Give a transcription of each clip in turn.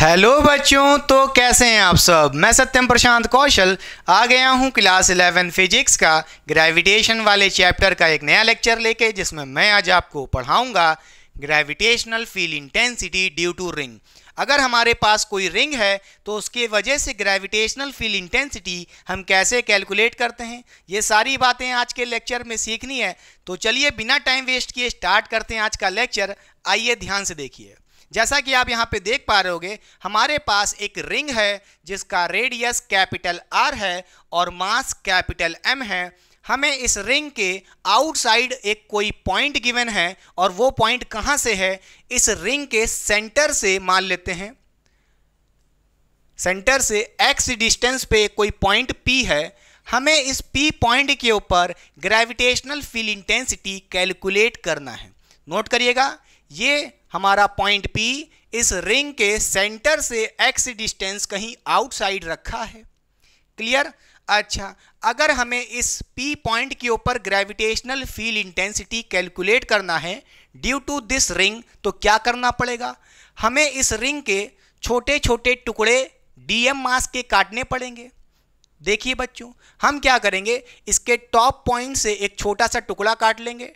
hello बच्चों तो कैसे हैं आप सब मैं सत्यम प्रशांत कौशल आ गया हूं क्लास 11 फिजिक्स का ग्रेविटेशन वाले चैप्टर का एक नया लेक्चर लेके जिसमें मैं आज आपको पढ़ाऊंगा gravitational field intensity due to ring अगर हमारे पास कोई रिंग है तो उसके वजह से ग्रेविटेशनल फील इंटेंसिटी हम कैसे कैलकुलेट करते हैं ये सारी बातें आज के लेक्चर में सीखनी है तो चलिए बिना टाइम वेस्ट किए स्टार्ट करते हैं आज का लेक्चर आइए ध्यान से देखिए जैसा कि आप यहाँ पे देख पा रहे होगे हमारे पास एक रिंग है जिसका रेडियस कैपिटल आर है और मास कैपिटल एम है हमें इस रिंग के आउटसाइड एक कोई पॉइंट गिवन है और वो पॉइंट कहाँ से है इस रिंग के सेंटर से मान लेते हैं सेंटर से एक्स डिस्टेंस पे कोई पॉइंट पी है हमें इस पी पॉइंट के ऊपर ग्रेविटेशनल फील इंटेंसिटी कैलकुलेट करना है नोट करिएगा ये हमारा पॉइंट पी इस रिंग के सेंटर से एक्स डिस्टेंस कहीं आउटसाइड रखा है क्लियर अच्छा अगर हमें इस पी पॉइंट के ऊपर ग्रेविटेशनल फील इंटेंसिटी कैलकुलेट करना है ड्यू टू दिस रिंग तो क्या करना पड़ेगा हमें इस रिंग के छोटे छोटे टुकड़े डीएम मास के काटने पड़ेंगे देखिए बच्चों हम क्या करेंगे इसके टॉप पॉइंट से एक छोटा सा टुकड़ा काट लेंगे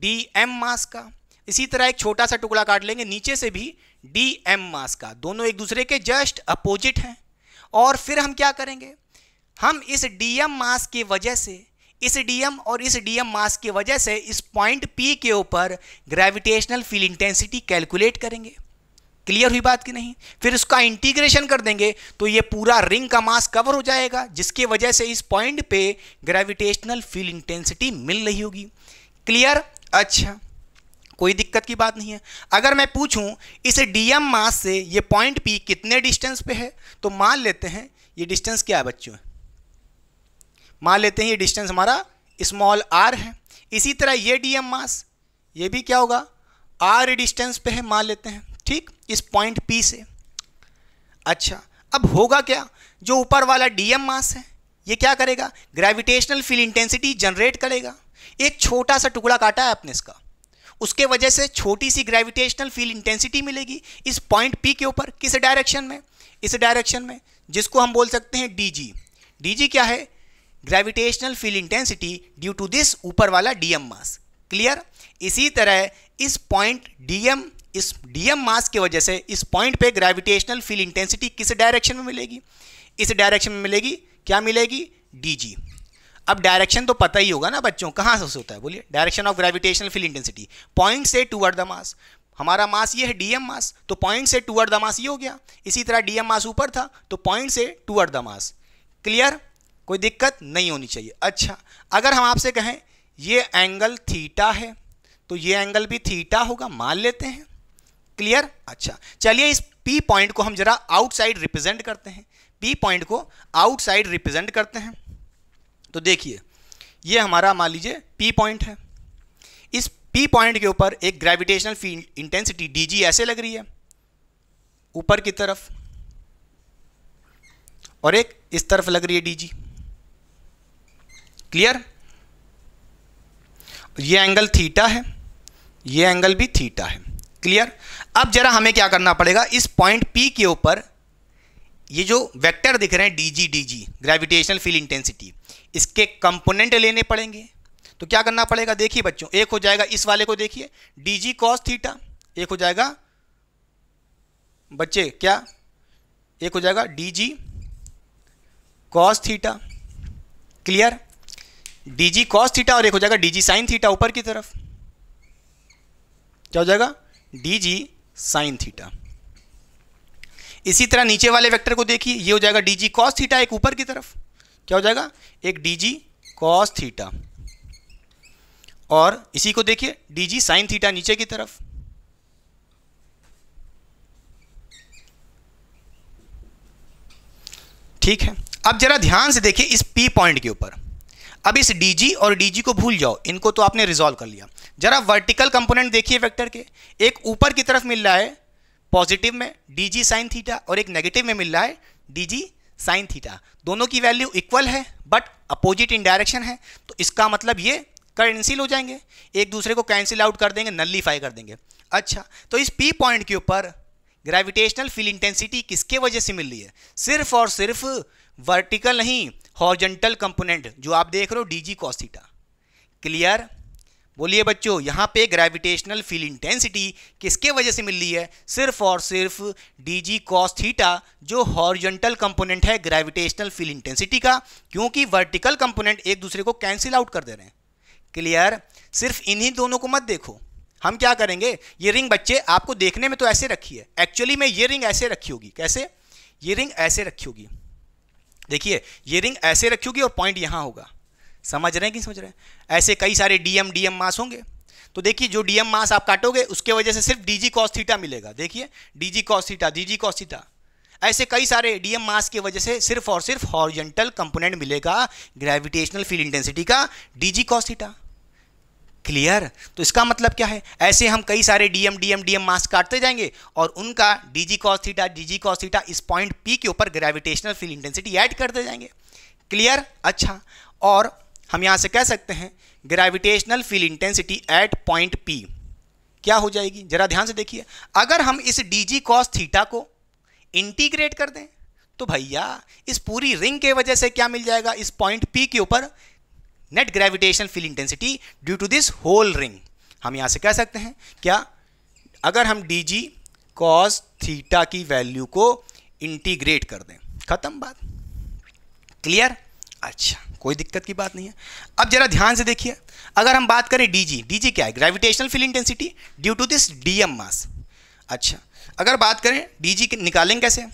डी एम मास का इसी तरह एक छोटा सा टुकड़ा काट लेंगे नीचे से भी डी एम मास का दोनों एक दूसरे के जस्ट अपोजिट हैं और फिर हम क्या करेंगे हम इस डी एम मास की वजह से इस डीएम और इस डी एम मास की वजह से इस पॉइंट पी के ऊपर ग्रेविटेशनल फील इंटेंसिटी कैलकुलेट करेंगे क्लियर हुई बात कि नहीं फिर उसका इंटीग्रेशन कर देंगे तो ये पूरा रिंग का मास कवर हो जाएगा जिसके वजह से इस पॉइंट पे ग्रेविटेशनल फील इंटेंसिटी मिल रही होगी क्लियर अच्छा कोई दिक्कत की बात नहीं है अगर मैं पूछूं इस डीएम मास से ये पॉइंट पी कितने डिस्टेंस पे है तो मान लेते हैं ये डिस्टेंस क्या है बच्चों मान लेते हैं ये डिस्टेंस हमारा स्मॉल आर है इसी तरह ये डीएम मास ये भी क्या होगा आर डिस्टेंस पे है मान लेते हैं ठीक इस पॉइंट पी से अच्छा अब होगा क्या जो ऊपर वाला डीएम मास है ये क्या करेगा ग्रेविटेशनल फील इंटेंसिटी जनरेट करेगा एक छोटा सा टुकड़ा काटा है आपने इसका उसके वजह से छोटी सी ग्रेविटेशनल फील्ड इंटेंसिटी मिलेगी इस पॉइंट पी के ऊपर किस डायरेक्शन में इस डायरेक्शन में जिसको हम बोल सकते हैं डी जी डी जी क्या है gravitational field intensity due to this ऊपर वाला डीएम मास क्लियर इसी तरह इस पॉइंट डीएम इस डीएम मास की वजह से इस पॉइंट पे ग्रेविटेशनल फील्ड इंटेंसिटी किस डायरेक्शन में मिलेगी इस डायरेक्शन में मिलेगी क्या मिलेगी डी जी अब डायरेक्शन तो पता ही होगा ना बच्चों कहाँ से होता है बोलिए direction of gravitational field intensity point से टूवर्ड द मास हमारा मास ये है डीएम मास तो पॉइंट से टूवर्ड द मास ये हो गया इसी तरह डीएम मास ऊपर था तो पॉइंट से टूवर्ड द मास क्लियर कोई दिक्कत नहीं होनी चाहिए अच्छा अगर हम आपसे कहें ये एंगल थीटा है तो ये एंगल भी थीटा होगा मान लेते हैं क्लियर अच्छा चलिए इस पी पॉइंट को हम जरा आउटसाइड रिप्रेजेंट करते हैं पी पॉइंट को आउटसाइड रिप्रेजेंट करते हैं तो देखिए ये हमारा मान लीजिए पी पॉइंट है इस पी पॉइंट के ऊपर एक ग्रेविटेशनल फील्ड इंटेंसिटी डी ऐसे लग रही है ऊपर की तरफ और एक इस तरफ लग रही है डी क्लियर ये एंगल थीटा है ये एंगल भी थीटा है क्लियर अब जरा हमें क्या करना पड़ेगा इस पॉइंट पी के ऊपर ये जो वेक्टर दिख रहे हैं DG G gravitational field intensity इसके कंपोनेंट लेने पड़ेंगे तो क्या करना पड़ेगा देखिए बच्चों एक हो जाएगा इस वाले को देखिए डी जी कॉस थीटा एक हो जाएगा बच्चे क्या एक हो जाएगा D G cos theta clear D G cos theta और एक हो जाएगा डी जी साइन थीटा ऊपर की तरफ क्या हो जाएगा डी जी साइन थीटा इसी तरह नीचे वाले वेक्टर को देखिए ये हो जाएगा डी जी कॉस थीटा एक ऊपर की तरफ क्या हो जाएगा एक डी जी कॉस थीटा और इसी को देखिए डी जी साइन थीटा नीचे की तरफ ठीक है अब जरा ध्यान से देखिए इस पी पॉइंट के ऊपर अब इस डीजी और डीजी को भूल जाओ इनको तो आपने रिजॉल्व कर लिया जरा वर्टिकल कंपोनेंट देखिए वेक्टर के एक ऊपर की तरफ मिल रहा है पॉजिटिव में डीजी साइन थीटा और एक नेगेटिव में मिल रहा है डीजी साइन थीटा दोनों की वैल्यू इक्वल है बट अपोजिट इन डायरेक्शन है तो इसका मतलब ये कैंसिल हो जाएंगे एक दूसरे को कैंसिल आउट कर देंगे नलीफाई कर देंगे अच्छा तो इस पी पॉइंट के ऊपर ग्रेविटेशनल फील इंटेंसिटी किसके वजह से मिल रही है सिर्फ और सिर्फ वर्टिकल नहीं हॉर्जेंटल कंपोनेंट जो आप देख रहे हो डी जी कॉस्थीटा क्लियर बोलिए बच्चों यहाँ पे ग्रेविटेशनल फील इंटेंसिटी किसके वजह से मिल रही है सिर्फ और सिर्फ डी जी कॉस थीटा जो हॉर्जेंटल कंपोनेंट है ग्रेविटेशनल फील इंटेंसिटी का क्योंकि वर्टिकल कंपोनेंट एक दूसरे को कैंसिल आउट कर दे रहे हैं क्लियर सिर्फ इन्हीं दोनों को मत देखो हम क्या करेंगे ये रिंग बच्चे आपको देखने में तो ऐसे रखी है एक्चुअली में ये रिंग ऐसे रखी होगी कैसे ये रिंग ऐसे रखी होगी देखिए ये रिंग ऐसे रखी होगी और पॉइंट यहाँ होगा समझ रहे हैं कि समझ रहे हैं ऐसे कई सारे डीएम डीएम मास होंगे तो देखिए जो डीएम मास आप काटोगे उसके वजह से सिर्फ डीजी कॉस थीटा मिलेगा देखिए DG cos theta DG cos theta ऐसे कई सारे डीएम मास की वजह से सिर्फ और सिर्फ हॉरिजेंटल कंपोनेंट मिलेगा ग्रेविटेशनल फील इंटेंसिटी का डीजी कॉस थीटा क्लियर तो इसका मतलब क्या है ऐसे हम कई सारे डीएम डीएम डीएम मास काटते जाएंगे और उनका DG cos theta DG cos theta इस पॉइंट पी के ऊपर ग्रेविटेशनल फील इंटेंसिटी ऐड करते जाएंगे क्लियर अच्छा और हम यहाँ से कह सकते हैं gravitational field intensity at point P क्या हो जाएगी जरा ध्यान से देखिए अगर हम इस डी जी कॉस थीटा को इंटीग्रेट कर दें तो भैया इस पूरी रिंग के वजह से क्या मिल जाएगा इस पॉइंट पी के ऊपर net gravitation field intensity due to this whole ring हम यहाँ से कह सकते हैं क्या अगर हम डी जी कॉस थीटा की वैल्यू को इंटीग्रेट कर दें खत्म बात क्लियर अच्छा कोई दिक्कत की बात नहीं है अब जरा ध्यान से देखिए अगर हम बात करें डीजी डीजी क्या है gravitational field intensity due to this d m mass अच्छा अगर बात करें डीजी निकालेंगे कैसे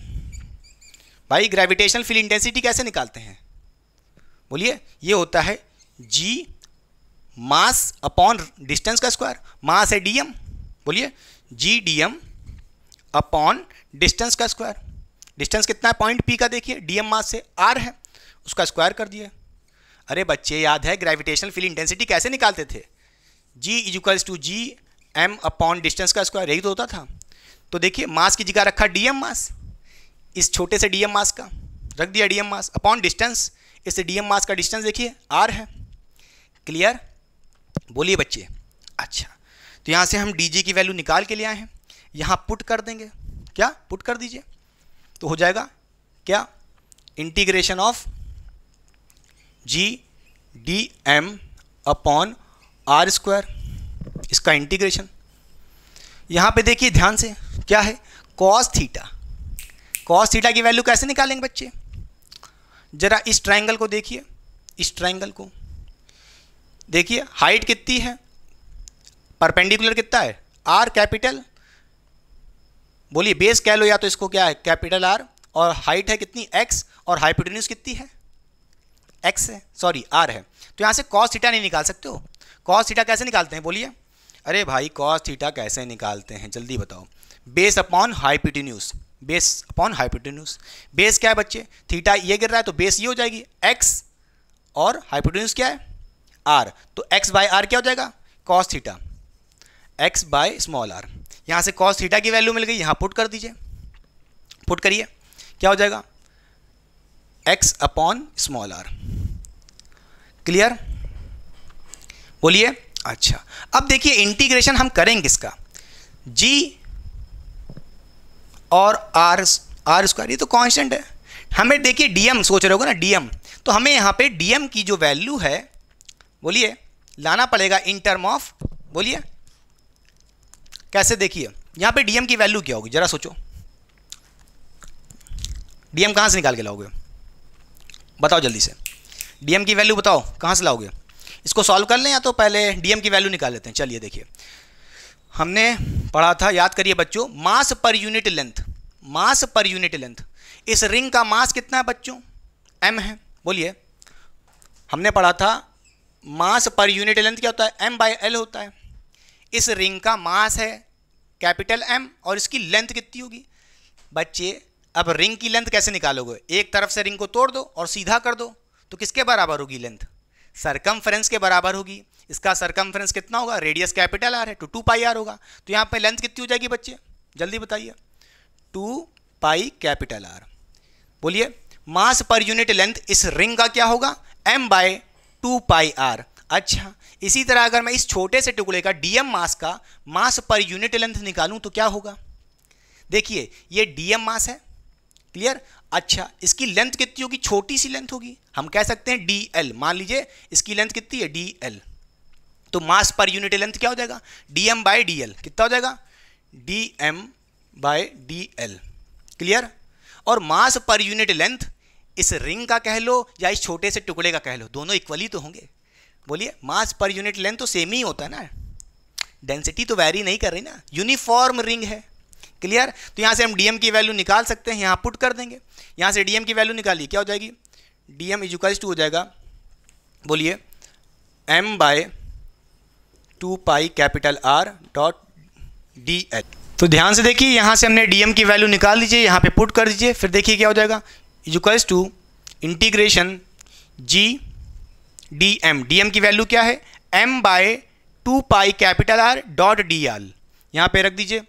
भाई ग्रेविटेशनल फील इंटेंसिटी कैसे निकालते हैं बोलिए ये होता है जी मास अपॉन डिस्टेंस का स्क्वायर मास है डीएम बोलिए जी डीएम अपॉन डिस्टेंस का स्क्वायर डिस्टेंस कितना है पॉइंट पी का देखिए डीएम मास से आर है उसका स्क्वायर कर दिया अरे बच्चे याद है ग्रेविटेशनल फील्ड इंटेंसिटी कैसे निकालते थे g equals to G m upon distance का स्क्वायर यही तो होता था तो देखिए मास की जगह रखा डी एम मास इस छोटे से डी एम मास का रख दिया d m mass upon distance इस डी मास का डिस्टेंस देखिए आर है क्लियर बोलिए बच्चे अच्छा तो यहाँ से हम डी जी की वैल्यू निकाल के ले आए हैं यहाँ पुट कर देंगे क्या पुट कर दीजिए तो हो जाएगा क्या integration of G d m upon r square इसका इंटीग्रेशन यहाँ पे देखिए ध्यान से क्या है कॉस थीटा कॉस थीटा की वैल्यू कैसे निकालेंगे बच्चे ज़रा इस ट्राइंगल को देखिए इस ट्राइंगल को देखिए हाइट कितनी है परपेंडिकुलर कितना है आर कैपिटल बोलिए बेस कह लो या तो इसको क्या है कैपिटल आर और हाइट है कितनी एक्स और हाइपोटेन्यूज कितनी है एक्स है सॉरी आर है तो यहाँ से कॉस थीटा नहीं निकाल सकते हो कॉस थीटा कैसे निकालते हैं बोलिए अरे भाई कॉस थीटा कैसे निकालते हैं जल्दी बताओ base upon hypotenuse base upon hypotenuse base क्या है बच्चे थीटा ये e गिर रहा है तो बेस ये e हो जाएगी एक्स और हाइपोटेन्यूस क्या है आर तो एक्स बाय आर क्या हो जाएगा cos theta x by small r यहाँ से कॉस थीटा की वैल्यू मिल गई यहाँ पुट कर दीजिए पुट करिए क्या हो जाएगा x upon small r clear बोलिए अच्छा अब देखिए इंटीग्रेशन हम करेंगे इसका जी और आर आर स्क्वायर ये तो कांस्टेंट है हमें देखिए डीएम सोच रहे हो ना डीएम तो हमें यहाँ पे डीएम की जो वैल्यू है बोलिए लाना पड़ेगा इन टर्म ऑफ बोलिए कैसे देखिए यहाँ पे डीएम की वैल्यू क्या होगी जरा सोचो डीएम कहाँ से निकाल के लाओगे बताओ जल्दी से डीएम की वैल्यू बताओ कहाँ से लाओगे इसको सॉल्व कर लें या तो पहले डीएम की वैल्यू निकाल लेते हैं चलिए देखिए हमने पढ़ा था याद करिए बच्चों मास पर यूनिट लेंथ मास पर यूनिट लेंथ इस रिंग का मास कितना है बच्चों एम है बोलिए हमने पढ़ा था मास पर यूनिट लेंथ क्या होता है एम बाई एल होता है इस रिंग का मास है कैपिटल एम और इसकी लेंथ कितनी होगी बच्चे अब रिंग की लेंथ कैसे निकालोगे एक तरफ से रिंग को तोड़ दो और सीधा कर दो तो किसके बराबर होगी लेंथ सरकम के बराबर होगी इसका सरकम कितना होगा रेडियस कैपिटल आर है तो टू पाई आर होगा तो यहाँ पर लेंथ कितनी हो जाएगी बच्चे जल्दी बताइए टू पाई कैपिटल आर बोलिए मास पर यूनिट लेंथ इस रिंग का क्या होगा m by two pi r अच्छा इसी तरह अगर मैं इस छोटे से टुकड़े का डीएम मास का मास पर यूनिट लेंथ निकालूं तो क्या होगा देखिए ये डीएम मास है क्लियर अच्छा इसकी लेंथ कितनी होगी छोटी सी लेंथ होगी हम कह सकते हैं डी एल मान लीजिए इसकी लेंथ कितनी है डी एल तो मास पर यूनिट लेंथ क्या हो जाएगा d m by d l कितना हो जाएगा d m by d l clear और मास पर यूनिट लेंथ इस रिंग का कह लो या इस छोटे से टुकड़े का कह लो दोनों इक्वली तो होंगे बोलिए मास पर यूनिट लेंथ तो सेम ही होता है ना डेंसिटी तो वैरी नहीं कर रही ना यूनिफॉर्म रिंग है क्लियर तो यहाँ से हम डीएम की वैल्यू निकाल सकते हैं यहाँ पुट कर देंगे यहाँ से डीएम की वैल्यू निकालिए क्या हो जाएगी डीएम इजुकल्स टू हो जाएगा बोलिए m by two pi capital r dot d l तो ध्यान से देखिए यहाँ से हमने डीएम की वैल्यू निकाल दीजिए यहाँ पे पुट कर दीजिए फिर देखिए क्या हो जाएगा equals to integration G d m d m की वैल्यू क्या है m by two pi capital r dot d l यहाँ पर रख दीजिए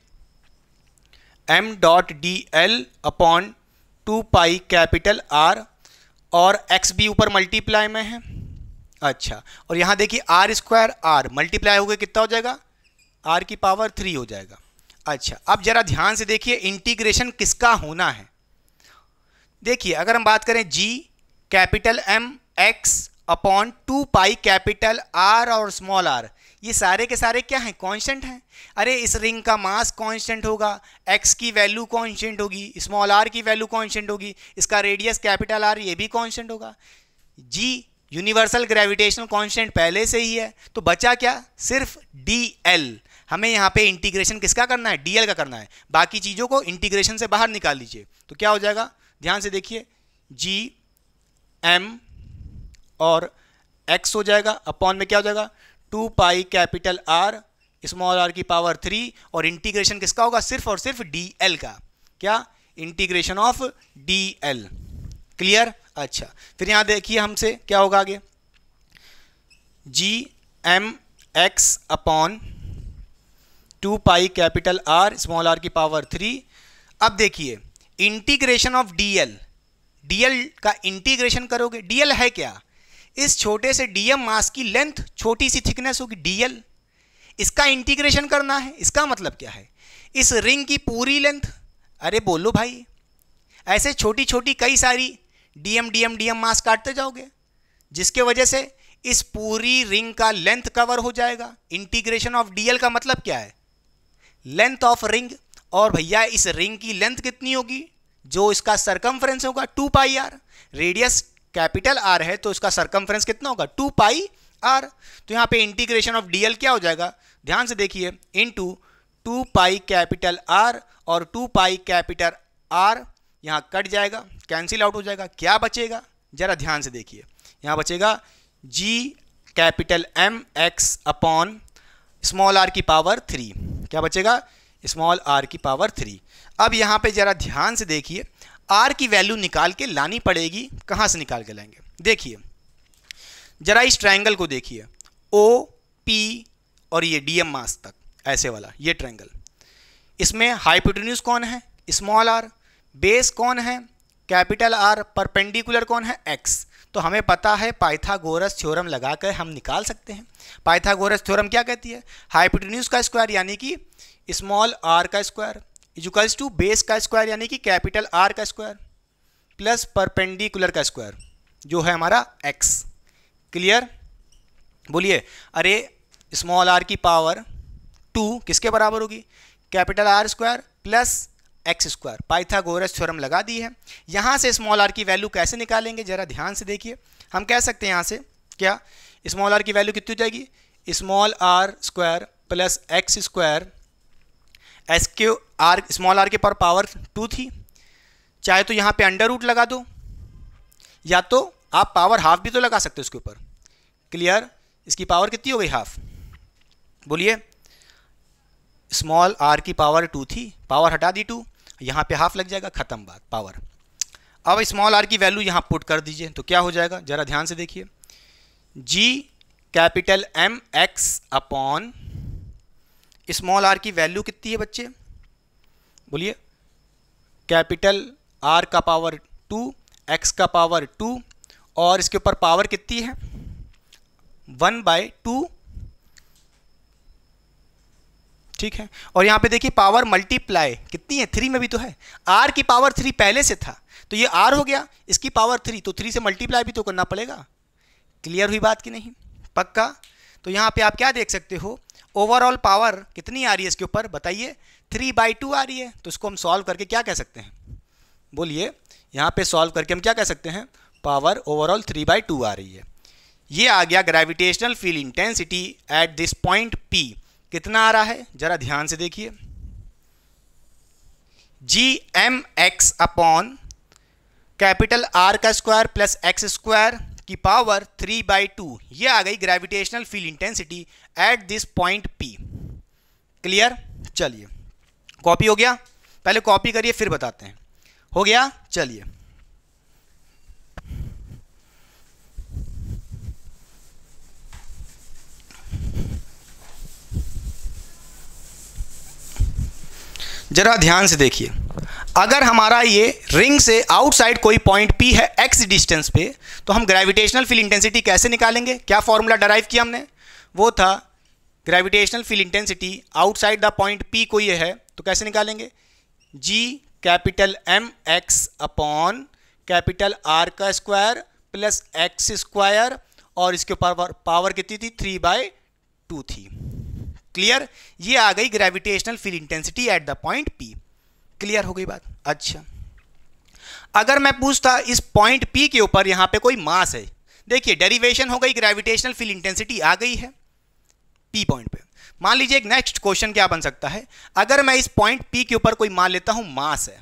m dot d l upon two pi capital r और एक्स भी ऊपर मल्टीप्लाई में है अच्छा और यहाँ देखिए आर स्क्वायर आर मल्टीप्लाई हो गया कितना हो जाएगा आर की पावर थ्री हो जाएगा अच्छा अब जरा ध्यान से देखिए इंटीग्रेशन किसका होना है देखिए अगर हम बात करें G capital m x upon two pi capital r और स्मॉल आर ये सारे के सारे क्या हैं कांस्टेंट हैं अरे इस रिंग का मास कांस्टेंट होगा एक्स की वैल्यू कांस्टेंट होगी स्मॉल आर की वैल्यू कांस्टेंट होगी इसका रेडियस कैपिटल आर ये भी कांस्टेंट होगा जी यूनिवर्सल ग्रेविटेशनल कांस्टेंट पहले से ही है तो बचा क्या सिर्फ डी एल हमें यहाँ पर इंटीग्रेशन किसका करना है एल का करना है बाकी चीज़ों को इंटीग्रेशन से बाहर निकाल लीजिए तो क्या हो जाएगा ध्यान से देखिए जी एम और एक्स हो जाएगा अपॉन में क्या हो जाएगा two pi capital r small r की पावर थ्री और इंटीग्रेशन किसका होगा सिर्फ और सिर्फ डी एल का क्या integration of d l clear अच्छा फिर यहां देखिए हमसे क्या होगा आगे G m x upon two pi capital r small r की पावर थ्री अब देखिए integration of d l d l का इंटीग्रेशन करोगे डी एल है क्या इस छोटे से डीएम मास की लेंथ छोटी सी थिकनेस होगी डीएल इसका इंटीग्रेशन करना है इसका मतलब क्या है इस रिंग की पूरी लेंथ अरे बोलो भाई ऐसे छोटी छोटी कई सारी डीएम डीएम डीएम मास काटते जाओगे जिसके वजह से इस पूरी रिंग का लेंथ कवर हो जाएगा इंटीग्रेशन ऑफ डीएल का मतलब क्या है लेंथ ऑफ रिंग और भैया इस रिंग की लेंथ कितनी होगी जो इसका सरकमफ्रेंस होगा two pi r radius capital r है तो इसका सरकमफ्रेंस कितना होगा टू पाई आर तो यहाँ पे इंटीग्रेशन ऑफ डीएल क्या हो जाएगा ध्यान से देखिए इन two two pi capital r और टू पाई कैपिटल आर यहाँ कट जाएगा कैंसिल आउट हो जाएगा क्या बचेगा ज़रा ध्यान से देखिए यहाँ बचेगा G capital m x upon small r की पावर थ्री क्या बचेगा स्मॉल आर की पावर थ्री अब यहाँ पे ज़रा ध्यान से देखिए आर की वैल्यू निकाल के लानी पड़ेगी कहाँ से निकाल के लाएंगे देखिए जरा इस ट्रायंगल को देखिए ओ पी और ये डी एम मास तक ऐसे वाला ये ट्रायंगल इसमें हाइपोटेन्यूज कौन है स्मॉल आर बेस कौन है कैपिटल आर परपेंडिकुलर कौन है एक्स तो हमें पता है पाइथागोरस थ्योरम लगा कर हम निकाल सकते हैं पाइथागोरस थ्योरम क्या कहती है हाइपोटेन्यूज का स्क्वायर यानी कि स्मॉल आर का स्क्वायर इजुकल्स टू बेस का स्क्वायर यानी कि कैपिटल आर का स्क्वायर प्लस परपेंडिकुलर का स्क्वायर जो है हमारा एक्स क्लियर बोलिए अरे स्मॉल आर की पावर टू किसके बराबर होगी capital r square plus x square Pythagoras theorem लगा दी है यहाँ से स्मॉल आर की वैल्यू कैसे निकालेंगे जरा ध्यान से देखिए हम कह सकते हैं यहाँ से क्या स्मॉल आर की वैल्यू कितनी हो जाएगी small r square plus x square एस के आर स्मॉल आर के पावर पावर टू थी चाहे तो यहाँ पे अंडर रूट लगा दो या तो आप पावर हाफ भी तो लगा सकते हो उसके ऊपर क्लियर इसकी पावर कितनी हो गई हाफ बोलिए स्मॉल आर की पावर टू थी पावर हटा दी टू यहाँ पे हाफ लग जाएगा ख़त्म बात पावर अब स्मॉल आर की वैल्यू यहाँ पुट कर दीजिए तो क्या हो जाएगा ज़रा ध्यान से देखिए G capital m x upon small r की वैल्यू कितनी है बच्चे बोलिए कैपिटल आर का पावर टू एक्स का पावर टू और इसके ऊपर पावर कितनी है वन बाय टू ठीक है और यहाँ पे देखिए पावर मल्टीप्लाई कितनी है थ्री में भी तो है आर की पावर थ्री पहले से था तो ये आर हो गया इसकी पावर थ्री तो थ्री से मल्टीप्लाई भी तो करना पड़ेगा क्लियर हुई बात कि नहीं पक्का तो यहाँ पे आप क्या देख सकते हो ओवरऑल पावर कितनी आ रही है इसके ऊपर बताइए थ्री बाई टू आ रही है तो इसको हम सॉल्व करके क्या कह सकते हैं बोलिए यहाँ पे सॉल्व करके हम क्या कह सकते हैं power overall three by two आ रही है ये आ गया gravitational field intensity at this point p कितना आ रहा है जरा ध्यान से देखिए G m x upon capital r का स्क्वायर प्लस एक्स स्क्वायर की पावर थ्री बाई टू ये आ गई gravitational field intensity at this point p clear चलिए कॉपी हो गया पहले कॉपी करिए फिर बताते हैं हो गया चलिए जरा ध्यान से देखिए अगर हमारा ये रिंग से आउटसाइड कोई पॉइंट पी है एक्स डिस्टेंस पे तो हम ग्रेविटेशनल फील इंटेंसिटी कैसे निकालेंगे क्या फॉर्मूला डराइव किया हमने वो था gravitational field intensity outside the point p को ये है तो कैसे निकालेंगे G capital m x upon capital r का स्क्वायर प्लस एक्स स्क्वायर और इसके पावर पावर कितनी थी थ्री बाय टू थी क्लियर ये आ गई gravitational field intensity at the point p clear हो गई बात अच्छा अगर मैं पूछता इस पॉइंट पी के ऊपर यहां पे कोई मास है देखिए डेरिवेशन हो गई ग्रेविटेशनल फील इंटेंसिटी आ गई है पी पॉइंट पे मान लीजिए एक नेक्स्ट क्वेश्चन क्या बन सकता है अगर मैं इस पॉइंट पी के ऊपर कोई मान लेता हूं मास है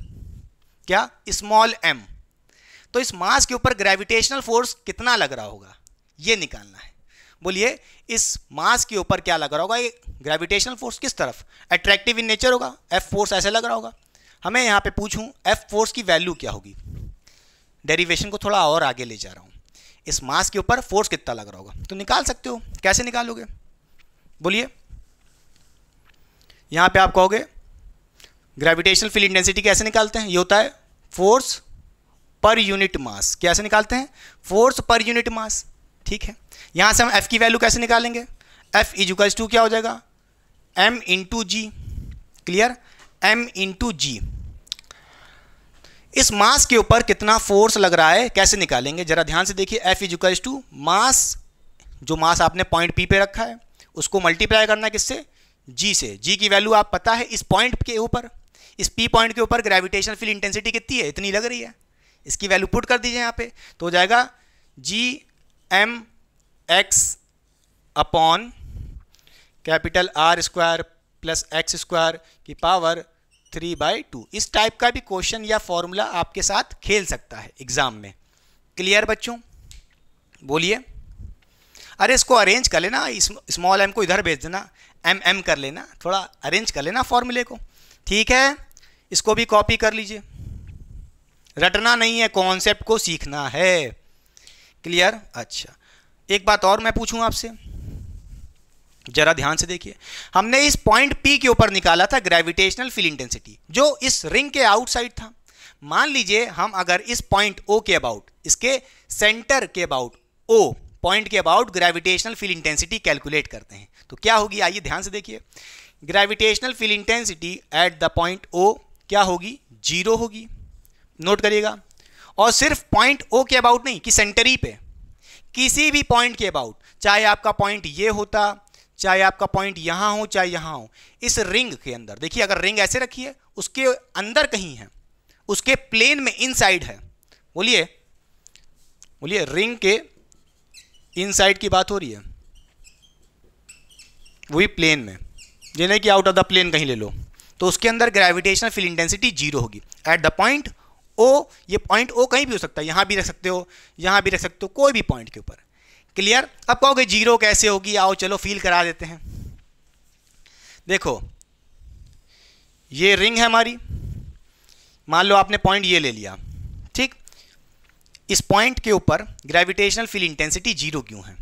क्या स्मॉल एम तो इस मास के ऊपर ग्रेविटेशनल फोर्स कितना लग रहा होगा यह निकालना है बोलिए इस मास के ऊपर क्या लग रहा होगा ये ग्रेविटेशनल फोर्स किस तरफ अट्रैक्टिव इन नेचर होगा एफ फोर्स ऐसे लग रहा होगा हमें यहाँ पे पूछूँ एफ फोर्स की वैल्यू क्या होगी डेरिवेशन को थोड़ा और आगे ले जा रहा हूँ इस मास के ऊपर फोर्स कितना लग रहा होगा तो निकाल सकते हो कैसे निकालोगे बोलिए यहाँ पे आप कहोगे ग्रेविटेशनल फील्ड इंटेंसिटी कैसे निकालते हैं ये होता है फोर्स पर यूनिट मास कैसे निकालते हैं फोर्स पर यूनिट मास ठीक है यहाँ से हम एफ़ की वैल्यू कैसे निकालेंगे एफ इजुकल्स टू क्या हो जाएगा m into g clear m into g इस मास के ऊपर कितना फोर्स लग रहा है कैसे निकालेंगे जरा ध्यान से देखिए एफ इजुकल्स टू मास जो मास आपने पॉइंट पी पे रखा है उसको मल्टीप्लाई करना है किससे जी से जी की वैल्यू आप पता है इस पॉइंट के ऊपर इस पी पॉइंट के ऊपर ग्रेविटेशन फील्ड इंटेंसिटी कितनी है इतनी लग रही है इसकी वैल्यू पुट कर दीजिए यहाँ पे तो हो जाएगा G m x upon capital r square plus x square की पावर थ्री बाई टू इस टाइप का भी क्वेश्चन या फॉर्मूला आपके साथ खेल सकता है एग्जाम में क्लियर बच्चों बोलिए अरे इसको अरेंज कर लेना स्मॉल एम को इधर भेज देना एम एम कर लेना थोड़ा अरेंज कर लेना फॉर्मूले को ठीक है इसको भी कॉपी कर लीजिए रटना नहीं है कॉन्सेप्ट को सीखना है क्लियर अच्छा एक बात और मैं पूछूँ आपसे जरा ध्यान से देखिए हमने इस पॉइंट पी के ऊपर निकाला था ग्रेविटेशनल फील इंटेंसिटी जो इस रिंग के आउटसाइड था मान लीजिए हम अगर इस पॉइंट ओ के अबाउट इसके सेंटर के अबाउट ओ पॉइंट के about gravitational field intensity calculate करते हैं तो क्या होगी आइए ध्यान से देखिए gravitational field intensity at the point o क्या होगी जीरो होगी नोट करिएगा और सिर्फ पॉइंट ओ के अबाउट नहीं कि सेंटर ही पे किसी भी पॉइंट के अबाउट चाहे आपका पॉइंट ये होता चाहे आपका पॉइंट यहाँ हो चाहे यहाँ हो इस रिंग के अंदर देखिए अगर रिंग ऐसे रखी है उसके अंदर कहीं है उसके प्लेन में इनसाइड है बोलिए बोलिए रिंग के इनसाइड की बात हो रही है वही प्लेन में जिन्हें कि आउट ऑफ द प्लेन कहीं ले लो तो उसके अंदर ग्रेविटेशनल फील इंटेंसिटी जीरो होगी एट द पॉइंट ओ ये पॉइंट ओ कहीं भी हो सकता है यहाँ भी रख सकते हो यहाँ भी रख सकते हो कोई भी पॉइंट के ऊपर क्लियर अब कहोगे जीरो कैसे होगी आओ चलो फील करा देते हैं देखो ये रिंग है हमारी मान लो आपने पॉइंट ये ले लिया ठीक इस पॉइंट के ऊपर ग्रेविटेशनल फील इंटेंसिटी जीरो क्यों है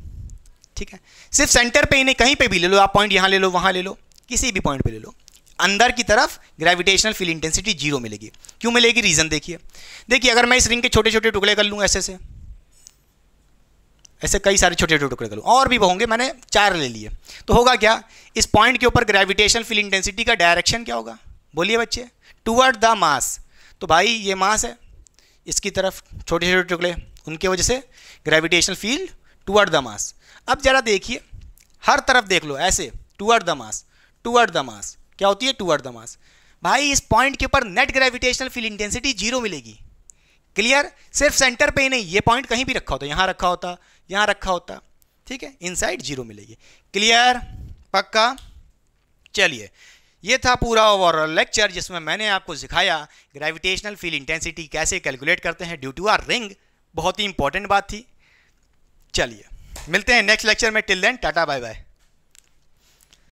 ठीक है सिर्फ सेंटर पे ही नहीं कहीं पे भी ले लो आप पॉइंट यहाँ ले लो वहाँ ले लो किसी भी पॉइंट पे ले लो अंदर की तरफ ग्रेविटेशनल फील इंटेंसिटी जीरो मिलेगी क्यों मिलेगी रीज़न देखिए देखिए अगर मैं इस रिंग के छोटे छोटे टुकड़े कर लूँ ऐसे से ऐसे कई सारे छोटे छोटे टुकड़े कर लो और भी होंगे मैंने चार ले लिए तो होगा क्या इस पॉइंट के ऊपर ग्रेविटेशन फील इंटेंसिटी का डायरेक्शन क्या होगा बोलिए बच्चे टूवर्ड द मास तो भाई ये मास है इसकी तरफ छोटे छोटे टुकड़े उनके वजह से gravitational field toward the mass अब ज़रा देखिए हर तरफ देख लो ऐसे toward the mass toward the mass क्या होती है टूअर्ड द मास भाई इस पॉइंट के ऊपर net gravitational field intensity zero मिलेगी क्लियर सिर्फ सेंटर पे ही नहीं ये पॉइंट कहीं भी रखा होता यहाँ रखा होता यहाँ रखा होता ठीक है इनसाइड जीरो मिलेगी क्लियर पक्का चलिए ये था पूरा ओवरऑल लेक्चर जिसमें मैंने आपको सिखाया ग्रेविटेशनल फील इंटेंसिटी कैसे कैलकुलेट करते हैं ड्यू टू आर रिंग बहुत ही इंपॉर्टेंट बात थी चलिए मिलते हैं नेक्स्ट लेक्चर में till then tata bye bye